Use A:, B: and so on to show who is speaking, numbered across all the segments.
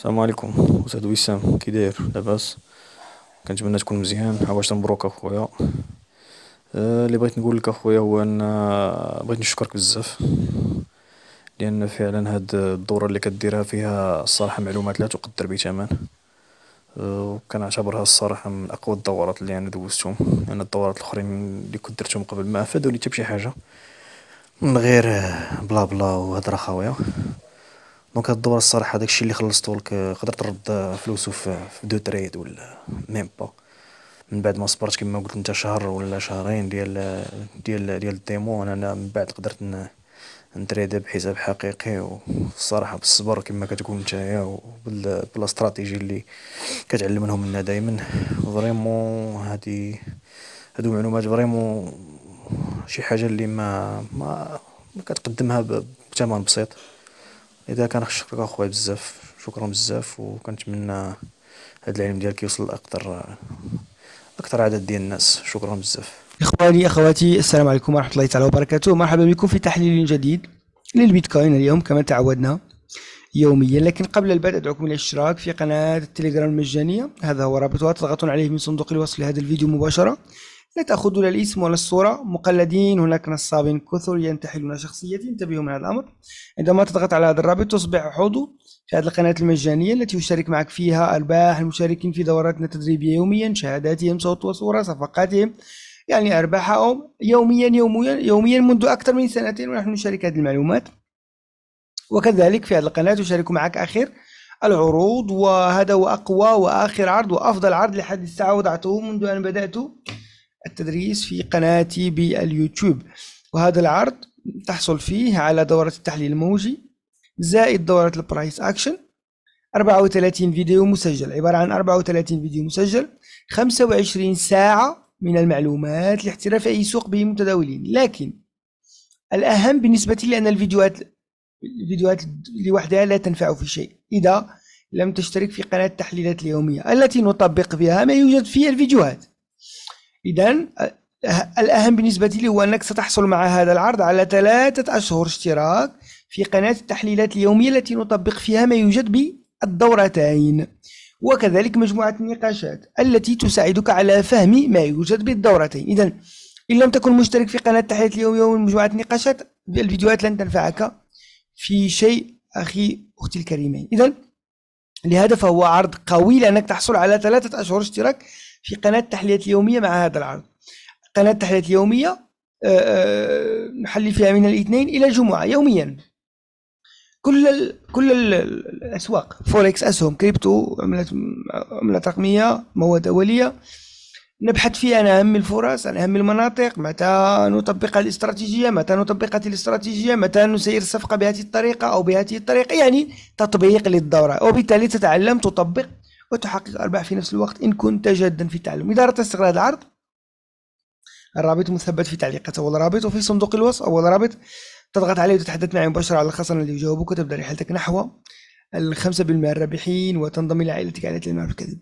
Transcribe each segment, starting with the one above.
A: السلام عليكم استاذ وسام كي داير لاباس كنتمنى تكون مزيان حواش مبروك اخويا آه، اللي بغيت نقول لك اخويا هو ان آه، بغيت نشكرك بزاف لان فعلا هاد الدوره اللي كديرها فيها الصراحه معلومات لا تقدر بثمن آه، وكنعتبرها الصراحه من اقوى الدورات اللي انا دوزتهم لان الدورات الاخرين اللي كنت درتهم قبل ما افادوني حتى بشي حاجه من غير بلا بلا وهضره خاويه دونك هاد الدور الصراحه داكشي اللي خلصتو لك قدرت نرد فلوسو في دو تريد ولا ميم با من بعد ما صبرت كما قلت انت شهر ولا شهرين ديال ديال ديال الديمو انا من بعد قدرت نتريد بحساب حقيقي والصراحه بالصبر كما كتقول نتايا وبالاستراتيجي اللي كتعلم منهم لنا دائما فريمون هادي هادو معلومات فريمون شي حاجه اللي ما, ما كتقدمها بثمن بسيط اذا كان شكرك اخويا بزاف شكرا بزاف وكنتمنى هذا العلم ديالك يوصل لاكثر اكثر عدد ديال الناس شكرا بزاف
B: اخواني اخواتي السلام عليكم ورحمه الله تعالى وبركاته مرحبا بكم في تحليل جديد للبيتكوين اليوم كما تعودنا يوميا لكن قبل البدء ادعوكم الى الاشتراك في قناه التليجرام المجانيه هذا هو رابطها تضغطون عليه من صندوق الوصف لهذا الفيديو مباشره لا تأخذون الاسم ولا الصورة مقلدين هناك نصابين كثر ينتحلون شخصيتي انتبهوا من هذا الأمر عندما تضغط على هذا الرابط تصبح عضو في هذه القناة المجانية التي يشارك معك فيها أرباح المشاركين في دوراتنا التدريبية يوميا شهاداتهم صوت وصورة صفقاتهم يعني أرباحهم يوميا يوميا يوميا منذ أكثر من سنتين ونحن نشارك هذه المعلومات وكذلك في هذه القناة يشارك معك آخر العروض وهذا هو أقوى وآخر عرض وأفضل عرض لحد الساعة وضعته منذ أن بدأت التدريس في قناتي باليوتيوب وهذا العرض تحصل فيه على دورة التحليل الموجي زائد دورة البرايس أكشن 34 فيديو مسجل عبارة عن 34 فيديو مسجل 25 ساعة من المعلومات لاحتراف أي سوق به متداولين لكن الأهم بالنسبة لي أن الفيديوهات الفيديوهات لوحدها لا تنفع في شيء إذا لم تشترك في قناة التحليلات اليومية التي نطبق فيها ما يوجد فيها الفيديوهات اذا الاهم بالنسبه لي هو انك ستحصل مع هذا العرض على ثلاثه اشهر اشتراك في قناه التحليلات اليوميه التي نطبق فيها ما يوجد بالدورتين وكذلك مجموعه النقاشات التي تساعدك على فهم ما يوجد بالدورتين اذا ان لم تكن مشترك في قناه التحليلات اليوميه ومجموعه النقاشات الفيديوهات لن تنفعك في شيء اخي اختي الكريمين اذا لهذا فهو عرض قوي لانك تحصل على ثلاثه اشهر اشتراك في قناه التحليلات اليومية مع هذا العرض قناه التحليلات اليومية آه، آه، نحلل فيها من الاثنين الى الجمعه يوميا كل الـ كل الـ الاسواق فوركس اسهم كريبتو عملات عملات رقميه مواد اوليه نبحث فيها عن اهم الفرص عن اهم المناطق متى نطبق الاستراتيجيه متى نطبق هذه الاستراتيجيه متى نسير الصفقه بهذه الطريقه او بهذه الطريقه يعني تطبيق للدوره وبالتالي تتعلم تطبق وتحقق أرباح في نفس الوقت إن كنت جادا في التعلم إذا أردت استغلال العرض الرابط مثبت في تعليقات أول رابط وفي صندوق الوصف أول رابط تضغط عليه وتتحدث معي مباشرة على الخصم اللي يجاوبك وتبدأ رحلتك نحو الخمسة بالمئة الرابحين وتنضم إلى عائلتك عائلة المعرفة الكذب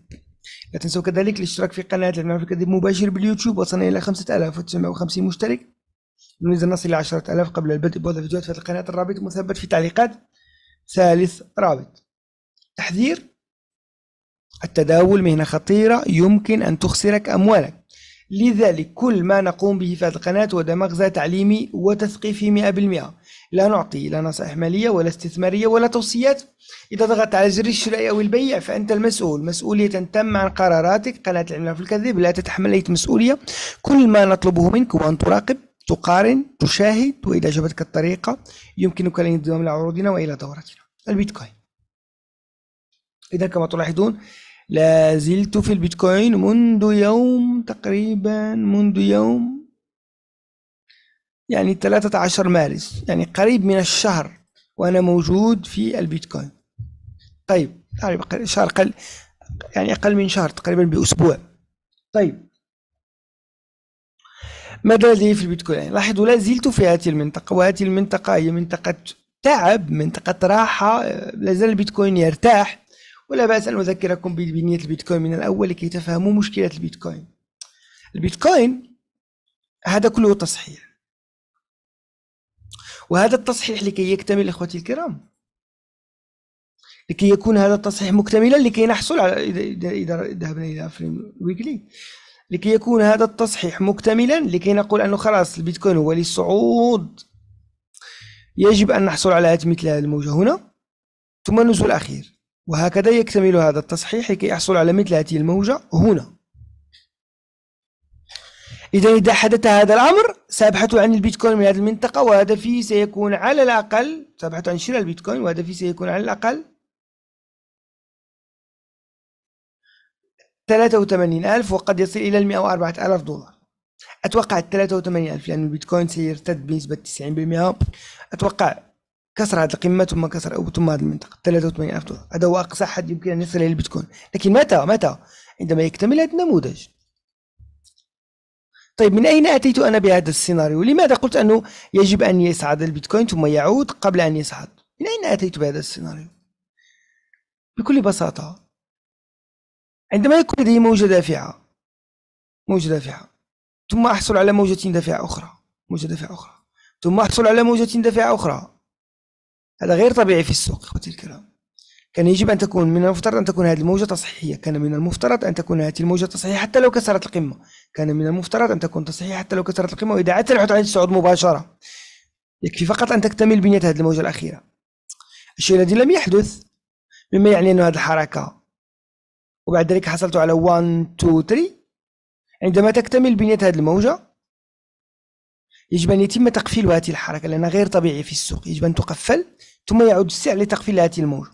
B: لا تنسوا كذلك الاشتراك في قناة المعرفة الكذب مباشر باليوتيوب وصلنا إلى 5950 مشترك نريد أن نصل إلى 10000 قبل البدء بوضع فيديوهات في القناة الرابط مثبت في تعليقات ثالث رابط تحذير التداول مهنة خطيرة يمكن أن تخسرك أموالك لذلك كل ما نقوم به في هذه القناة هو مغزى تعليمي وتثقيفي 100% لا نعطي لا نصائح مالية ولا استثمارية ولا توصيات إذا ضغطت على زر الشراء أو البيع فأنت المسؤول مسؤولية تم عن قراراتك قناة العملاق في الكذب لا تتحمل أي مسؤولية كل ما نطلبه منك هو أن تراقب تقارن تشاهد وإذا عجبتك الطريقة يمكنك الانضمام لعروضنا وإلى دورتنا البيتكوين إذا كما تلاحظون لازلت في البيتكوين منذ يوم تقريبا منذ يوم يعني 13 مارس يعني قريب من الشهر وأنا موجود في البيتكوين طيب تقريبا شهر قل يعني أقل من شهر تقريبا بأسبوع طيب ماذا لدي في البيتكوين لاحظوا لا زلت في هذه المنطقة وهذه المنطقة هي منطقة تعب منطقة راحة آه، لازال البيتكوين يرتاح ولا بأس أن أذكركم ببنية البيتكوين من الأول لكي تفهموا مشكلة البيتكوين البيتكوين هذا كله تصحيح وهذا التصحيح لكي يكتمل إخوتي الكرام لكي يكون هذا التصحيح مكتملا لكي نحصل على إذا, ذهبنا إلى فريم ويكلي لكي يكون هذا التصحيح مكتملا لكي نقول أنه خلاص البيتكوين هو للصعود يجب أن نحصل على مثل هذه الموجة هنا ثم النزول الأخير وهكذا يكتمل هذا التصحيح لكي يحصل على مثل هذه الموجة هنا إذا إذا حدث هذا الأمر سأبحث عن البيتكوين من هذه المنطقة وهدفي سيكون على الأقل سأبحث عن شراء البيتكوين وهدفي سيكون على الأقل 83000 وقد يصل إلى 104000 دولار أتوقع 83000 لأن يعني البيتكوين سيرتد بنسبة 90% أتوقع كسر هذه القمه ثم كسر أو ثم هذه المنطقه 83000 دولار هذا هو اقصى حد يمكن ان يصل اليه البيتكوين لكن متى متى عندما يكتمل هذا النموذج طيب من اين اتيت انا بهذا السيناريو لماذا قلت انه يجب ان يصعد البيتكوين ثم يعود قبل ان يصعد من اين اتيت بهذا السيناريو بكل بساطه عندما يكون لدي موجه دافعه موجه دافعه ثم احصل على موجه دافعه اخرى موجه دافعه اخرى ثم احصل على موجه دافعه اخرى هذا غير طبيعي في السوق اخوتي الكرام كان يجب ان تكون من المفترض ان تكون هذه الموجه تصحيحيه كان من المفترض ان تكون هذه الموجه تصحيحيه حتى لو كسرت القمه كان من المفترض ان تكون تصحيحيه حتى لو كسرت القمه عدت الحوت عن الصعود مباشره يكفي فقط ان تكتمل بنيه هذه الموجه الاخيره الشيء الذي لم يحدث مما يعني انه هذه الحركه وبعد ذلك حصلت على 1 2 3 عندما تكتمل بنيه هذه الموجه يجب أن يتم تقفيل هذه الحركة لأنها غير طبيعية في السوق يجب أن تقفل ثم يعود السعر لتقفيل هذه الموجة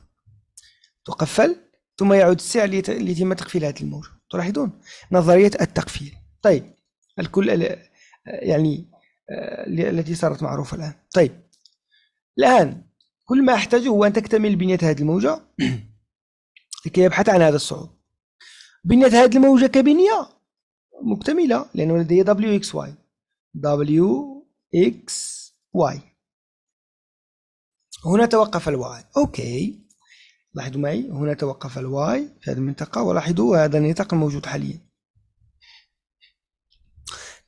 B: تقفل ثم يعود السعر ليتم تقفيل هذه الموجة تلاحظون نظرية التقفيل طيب الكل يعني آه، التي صارت معروفة الآن طيب الآن كل ما أحتاجه هو أن تكتمل بنية هذه الموجة لكي يبحث عن هذا الصعود بنية هذه الموجة كبنية مكتملة لأنه لدي دبليو اكس واي W X Y هنا توقف الواي أوكي لاحظوا معي هنا توقف الواي في هذه المنطقة ولاحظوا هذا النطاق الموجود حاليا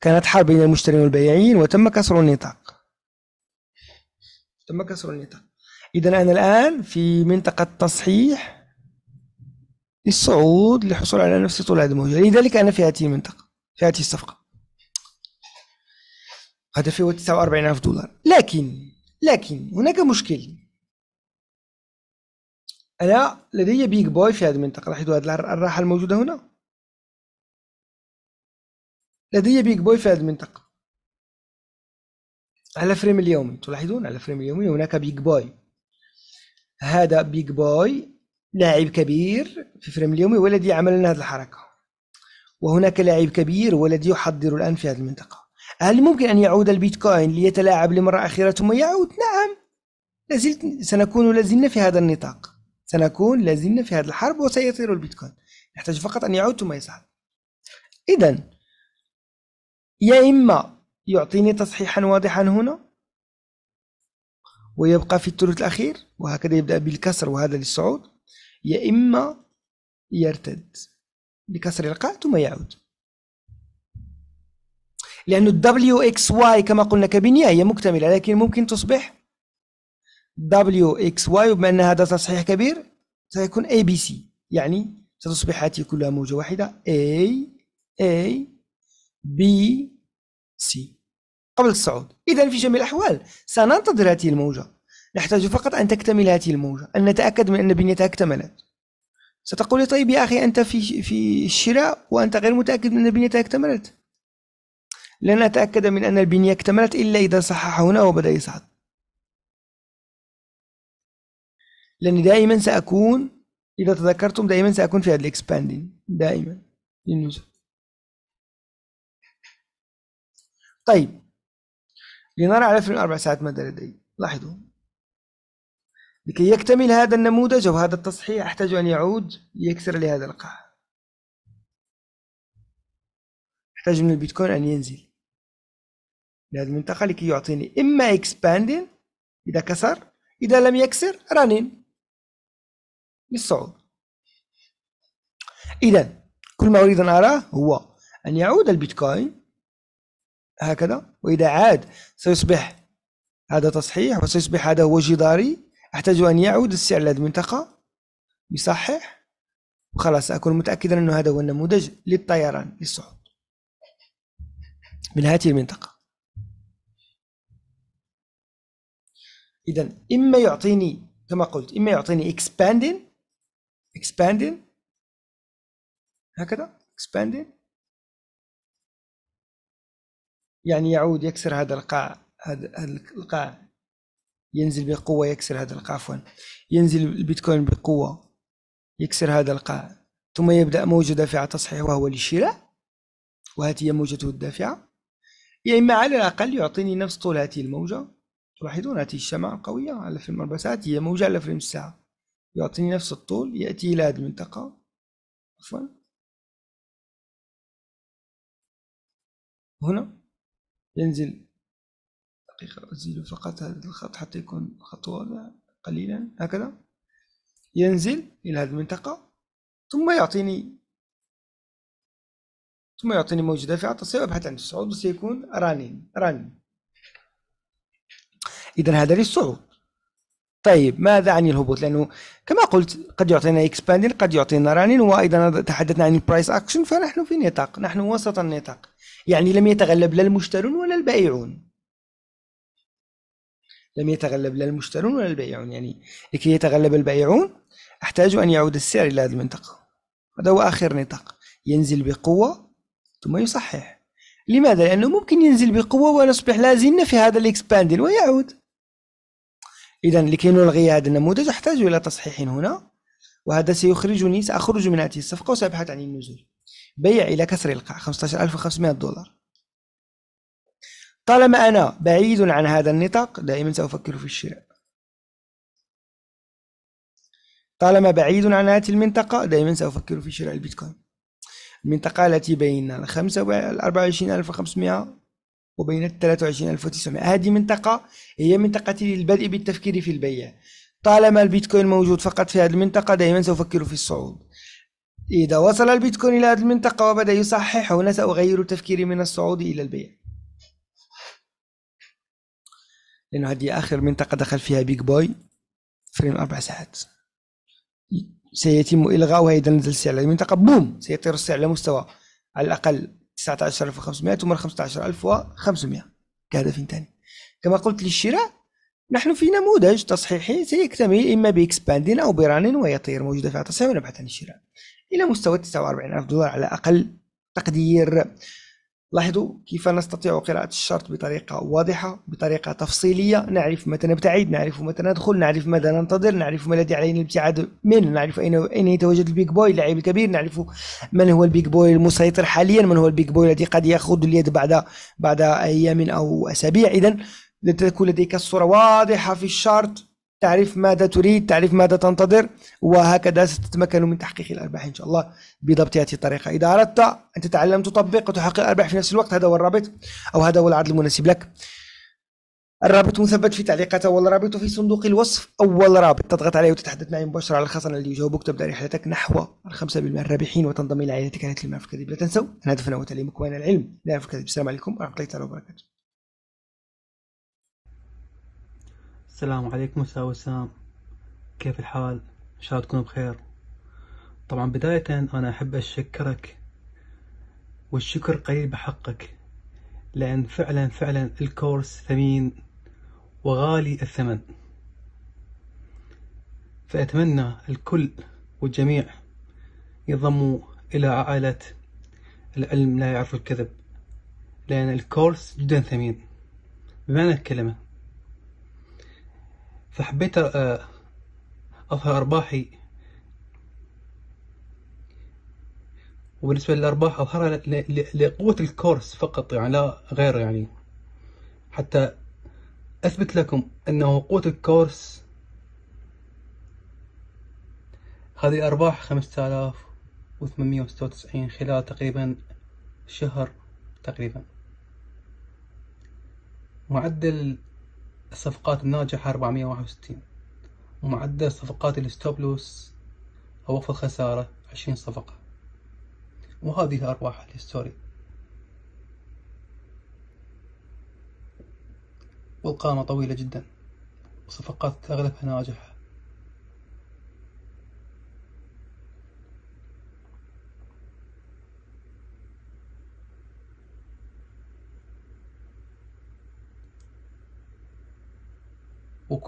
B: كانت حرب بين المشترين والبائعين وتم كسر النطاق تم كسر النطاق إذا أنا الآن في منطقة تصحيح للصعود للحصول على نفس طول هذه الموجة لذلك أنا في هذه المنطقة في هذه الصفقة هدفي هو 49000 دولار لكن لكن هناك مشكل أنا لدي بيج بوي في هذه المنطقة لاحظوا هذه الراحة الموجودة هنا لدي بيج بوي في هذه المنطقة على فريم اليومي تلاحظون على فريم اليومي هناك بيج بوي هذا بيج بوي لاعب كبير في فريم اليومي والذي يعمل لنا هذه الحركة وهناك لاعب كبير والذي يحضر الآن في هذه المنطقة هل ممكن أن يعود البيتكوين ليتلاعب لمرة أخيرة ثم يعود؟ نعم لازلت سنكون لازلنا في هذا النطاق سنكون لازلنا في هذا الحرب وسيطير البيتكوين نحتاج فقط أن يعود ثم يصعد إذا يا إما يعطيني تصحيحا واضحا هنا ويبقى في الثلث الأخير وهكذا يبدأ بالكسر وهذا للصعود يا إما يرتد بكسر القاع ثم يعود لأنه الدبليو اكس واي كما قلنا كبنية هي مكتملة لكن ممكن تصبح دبليو اكس واي وبما أن هذا تصحيح كبير سيكون اي بي سي يعني ستصبح هاته كلها موجة واحدة A A B C قبل الصعود إذا في جميع الأحوال سننتظر هذه الموجة نحتاج فقط أن تكتمل هذه الموجة أن نتأكد من أن بنيتها اكتملت ستقول طيب يا أخي أنت في في الشراء وأنت غير متأكد من أن بنيتها اكتملت لن أتأكد من أن البنية اكتملت إلا إذا صحح هنا وبدأ يصعد لأني دائما سأكون إذا تذكرتم دائما سأكون في هذا الاكسباندين دائما للنزل طيب لنرى على فيلم أربع ساعات مدى لدي لاحظوا لكي يكتمل هذا النموذج أو هذا التصحيح أحتاج أن يعود ليكسر لهذا القاع أحتاج من البيتكوين أن ينزل لهذا المنطقه لكي يعطيني اما اكسباندين اذا كسر اذا لم يكسر رانين للصعود اذا كل ما اريد ان اراه هو ان يعود البيتكوين هكذا واذا عاد سيصبح هذا تصحيح وسيصبح هذا هو جداري احتاج ان يعود السعر لهذه المنطقه يصحح وخلاص اكون متاكدا انه هذا هو النموذج للطيران للصعود من هذه المنطقه اذا اما يعطيني كما قلت اما يعطيني expanding expanding هكذا expanding يعني يعود يكسر هذا القاع هذا القاع ينزل بقوه يكسر هذا القاع عفوا ينزل البيتكوين بقوه يكسر هذا القاع ثم يبدا موجه دافعه تصحيح وهو للشراء وهذه هي موجته الدافعه يا يعني اما على الاقل يعطيني نفس طول هذه الموجه تلاحظون هذه الشمعة قوية على في المربسات هي موجة على فريم الساعة يعطيني نفس الطول يأتي إلى هذه المنطقة عفوا هنا ينزل دقيقة أزيل فقط هذا الخط حتى يكون خط واضح قليلا هكذا ينزل إلى هذه المنطقة ثم يعطيني ثم يعطيني موجة دافعة تصير أبحث عن الصعود وسيكون رانين رانين اذا هذا للصعود طيب ماذا عن الهبوط لانه كما قلت قد يعطينا اكسباندين قد يعطينا رانين وايضا تحدثنا عن البرايس اكشن فنحن في نطاق نحن وسط النطاق يعني لم يتغلب لا المشترون ولا البائعون لم يتغلب لا المشترون ولا البائعون يعني لكي يتغلب البائعون احتاج ان يعود السعر الى هذه المنطقه هذا هو اخر نطاق ينزل بقوه ثم يصحح لماذا لانه ممكن ينزل بقوه ونصبح لازلنا في هذا الاكسباندين ويعود إذا لكي نلغي هذا النموذج أحتاج إلى تصحيح هنا وهذا سيخرجني سأخرج من هذه الصفقة وسأبحث عن النزول بيع إلى كسر القاع 15500 دولار طالما أنا بعيد عن هذا النطاق دائما سأفكر في الشراء طالما بعيد عن هذه المنطقة دائما سأفكر في شراء البيتكوين المنطقة التي بين الخمسة وعشرين ألف وخمسمائة وبين ال 23900 هذه منطقة هي منطقة للبدء بالتفكير في البيع طالما البيتكوين موجود فقط في هذه المنطقة دائما سأفكر في الصعود إذا وصل البيتكوين إلى هذه المنطقة وبدأ يصحح هنا سأغير تفكيري من الصعود إلى البيع لأنه هذه آخر منطقة دخل فيها بيج بوي فريم أربع ساعات سيتم إلغاؤها إذا نزل السعر المنطقة بوم سيطير السعر على مستوى على الأقل 19500 ومن 15500 كهدف ثاني كما قلت للشراء نحن في نموذج تصحيحي سيكتمل إما باكسباندين أو بران ويطير موجودة في التصحيح ونبحث عن الشراء إلى مستوى 49000 دولار على أقل تقدير لاحظوا كيف نستطيع قراءة الشرط بطريقة واضحة بطريقة تفصيلية نعرف متى نبتعد نعرف متى ندخل نعرف ماذا ننتظر نعرف ما الذي علينا الابتعاد منه نعرف أين أين يتواجد البيج بوي اللاعب الكبير نعرف من هو البيج بوي المسيطر حاليا من هو البيج بوي الذي قد يأخذ اليد بعد بعد أيام أو أسابيع إذا لتكون لديك الصورة واضحة في الشرط تعرف ماذا تريد تعرف ماذا تنتظر وهكذا ستتمكن من تحقيق الأرباح إن شاء الله بضبط هذه الطريقة إذا أردت أن تتعلم تطبق وتحقق الأرباح في نفس الوقت هذا هو الرابط أو هذا هو العرض المناسب لك الرابط مثبت في تعليقات أول رابط وفي صندوق الوصف أول رابط تضغط عليه وتتحدث معي مباشرة على الخصم الذي يجاوبك تبدأ رحلتك نحو الخمسة بالمئة الرابحين وتنضم إلى عائلتك هاتف المعرفة الكذب لا تنسوا أن هدفنا هو تعليمك
C: وأنا العلم لا أعرف السلام عليكم ورحمة الله تعالى وبركاته السلام عليكم مساء وسام كيف الحال؟ إن شاء الله تكونوا بخير طبعا بداية أنا أحب أشكرك والشكر قليل بحقك لأن فعلا فعلا الكورس ثمين وغالي الثمن فأتمنى الكل والجميع ينضموا إلى عائلة العلم لا يعرف الكذب لأن الكورس جدا ثمين بمعنى الكلمة فحبيت آه، أظهر أرباحي وبالنسبة للأرباح أظهرها لقوة الكورس فقط يعني لا غير يعني حتى أثبت لكم أنه قوة الكورس هذه الأرباح 5896 خلال تقريبا شهر تقريبا معدل الصفقات الناجحة 461 ومعدل صفقات الستوب لوس أو وقف الخسارة 20 صفقة وهذه أرباح الهستوري والقائمة طويلة جدا وصفقات أغلبها ناجحة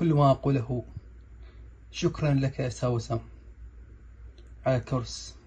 C: كل ما أقوله شكرا لك يا ساوسام على الكورس